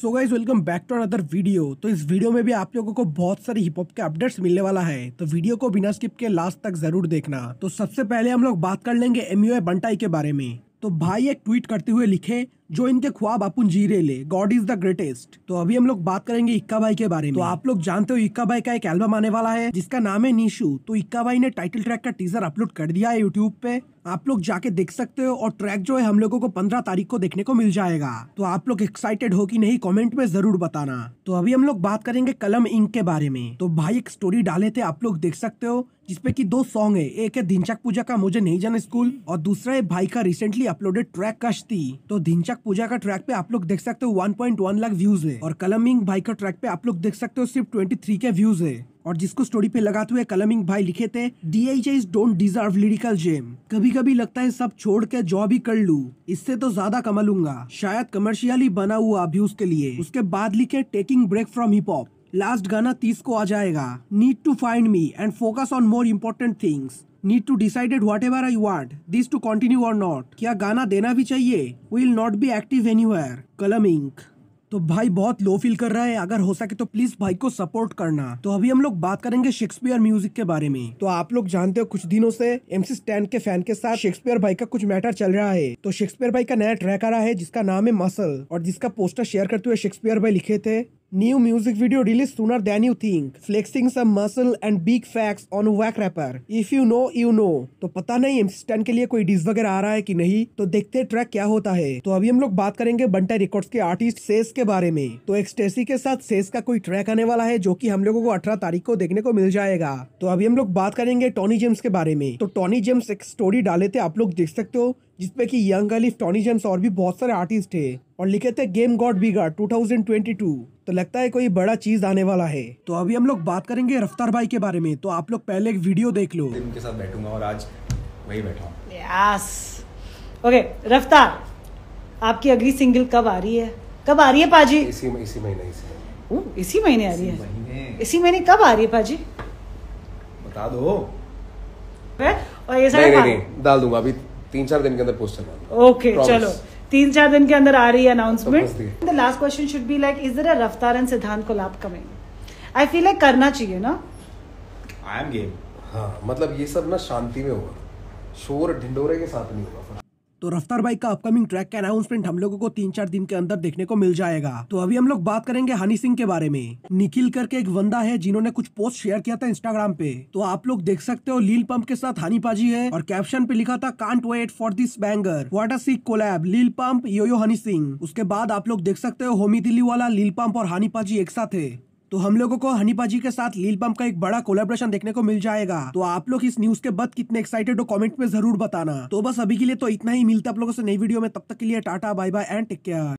So guys welcome back to other video तो इस video में भी आप लोगों को बहुत सारे हिप हॉप के अपडेट्स मिलने वाला है तो वीडियो को बिना स्किप के लास्ट तक जरूर देखना तो सबसे पहले हम लोग बात कर लेंगे एम यू बंटाई के बारे में तो भाई एक ट्वीट करते हुए लिखे जो इनके ख्वाब अपन जी रहे ले गॉड इज द ग्रेटेस्ट तो अभी हम लोग बात करेंगे इक्का भाई के बारे में तो आप लोग जानते हो इक्का भाई का एक एल्बम आने वाला है जिसका नाम है नीशू तो इक्का भाई ने टाइटल ट्रैक का टीजर अपलोड कर दिया है यूट्यूब पे आप लोग जाके देख सकते हो और ट्रैक जो है हम लोगों को पंद्रह तारीख को देखने को मिल जाएगा तो आप लोग एक्साइटेड हो कि नहीं कमेंट में जरूर बताना तो अभी हम लोग बात करेंगे कलम इंक के बारे में तो भाई एक स्टोरी डाले थे आप लोग देख सकते हो जिसपे कि दो सॉन्ग है एक है धिनचक पूजा का मुझे नहीं जाना स्कूल और दूसरा है भाई का रिसेंटली अपलोडेड ट्रैक कश्ती तो धिनचक पूजा का ट्रैक पे आप लोग देख सकते हो 1.1 लाख व्यूज है और कलम इंक भाई का ट्रैक पे आप लोग देख सकते हो सिर्फ 23 के व्यूज है और जिसको स्टोरी पे लगाते हुए कलमिंग भाई लिखे थे D H S don't deserve lyrical gem कभी कभी लगता है सब छोड़ के जॉब ही कर लू इससे तो ज्यादा कमा लूंगा शायद कमर्शियली बना हुआ अभी उसके लिए उसके बाद लिखे taking break from hip hop last गाना तीस को आ जाएगा need to find me and focus on more important things need to decided whatever I want this to continue or not क्या गाना देना भी चाहिए will not be active anywhere Kalam तो भाई बहुत लो फील कर रहा है अगर हो सके तो प्लीज भाई को सपोर्ट करना तो अभी हम लोग बात करेंगे शेक्सपियर म्यूजिक के बारे में तो आप लोग जानते हो कुछ दिनों से एमसी स्टैंड के फैन के साथ शेक्सपियर भाई का कुछ मैटर चल रहा है तो शेक्सपियर भाई का नया ट्रैक आ रहा है जिसका नाम है मसल और जिसका पोस्टर शेयर करते हुए शेक्सपियर भाई लिखे थे New music video released sooner than you think. Flexing some muscle and big facts on whack rapper. If you know, you know. तो पता नहीं एमस्टन के लिए कोई डिज वगैरह आ रहा है कि नहीं तो देखते ट्रैक क्या होता है तो अभी हम लोग बात करेंगे बंटा रिकॉर्ड्स के आर्टिस्ट सेस के बारे में तो एक्सटेसी के साथ सेस का कोई ट्रैक आने वाला है जो कि हम लोगों को अठारह तारीख को देखने को मिल जाएगा तो अभी हम लोग बात करेंगे टॉनी जेम्स के बारे में तो टॉनी जेम्स एक स्टोरी डाले थे आप लोग देख सकते हो जिसमें कि यंग अलिफ टॉनी जेम्स और भी बहुत सारे आर्टिस्ट है और लिखे थे गेम गॉड बीगा 2022 तो लगता है कोई बड़ा चीज आने वाला है तो अभी हम लोग बात करेंगे रफ्तार भाई के बारे में तो आप लोग पहले एक वीडियो देख लो उनके साथ बैठूंगा और आज वही बैठा यस ओके रफ्तार आपकी अगली सिंगल कब आ रही है कब आ रही है पाजी इसी इसी महीने इसी इसी महीने आ रही है इसी महीने कब आ रही है पाजी बता दो और ये सारे डाल दूंगा अभी तीन चार दिन के अंदर पोस्ट पोस्टर ओके चलो तीन चार दिन के अंदर आ रही है announcement the last question should be like is there a Raftaar and सिद्धांत को लाभ कमिंग आई फील लाइक करना चाहिए ना आई एम गेम हाँ मतलब ये सब ना शांति में होगा शोर ढिंडोरे के साथ नहीं होगा तो रफ्तार बाइक का अपकमिंग ट्रैक का अनाउंसमेंट हम लोगों को तीन चार दिन के अंदर देखने को मिल जाएगा तो अभी हम लोग बात करेंगे हनी सिंह के बारे में निखिल करके एक बंदा है जिन्होंने कुछ पोस्ट शेयर किया था इंस्टाग्राम पे तो आप लोग देख सकते हो लील पंप के साथ हनी पाजी है और कैप्शन पे लिखा था can't wait for this banger what sick collab Lil Pump Yo Yo Honey Singh उसके बाद आप लोग देख सकते हो होमी दिल्ली वाला लील पंप और हनी पाजी एक साथ है तो हम लोगों को हनीपा जी के साथ लील पंप का एक बड़ा कोलेब्रेशन देखने को मिल जाएगा तो आप लोग इस न्यूज के बाद कितने एक्साइटेड हो कॉमेंट में जरूर बताना तो बस अभी के लिए तो इतना ही मिलता आप लोगों से नई वीडियो में तब तक के लिए tata bye bye and take care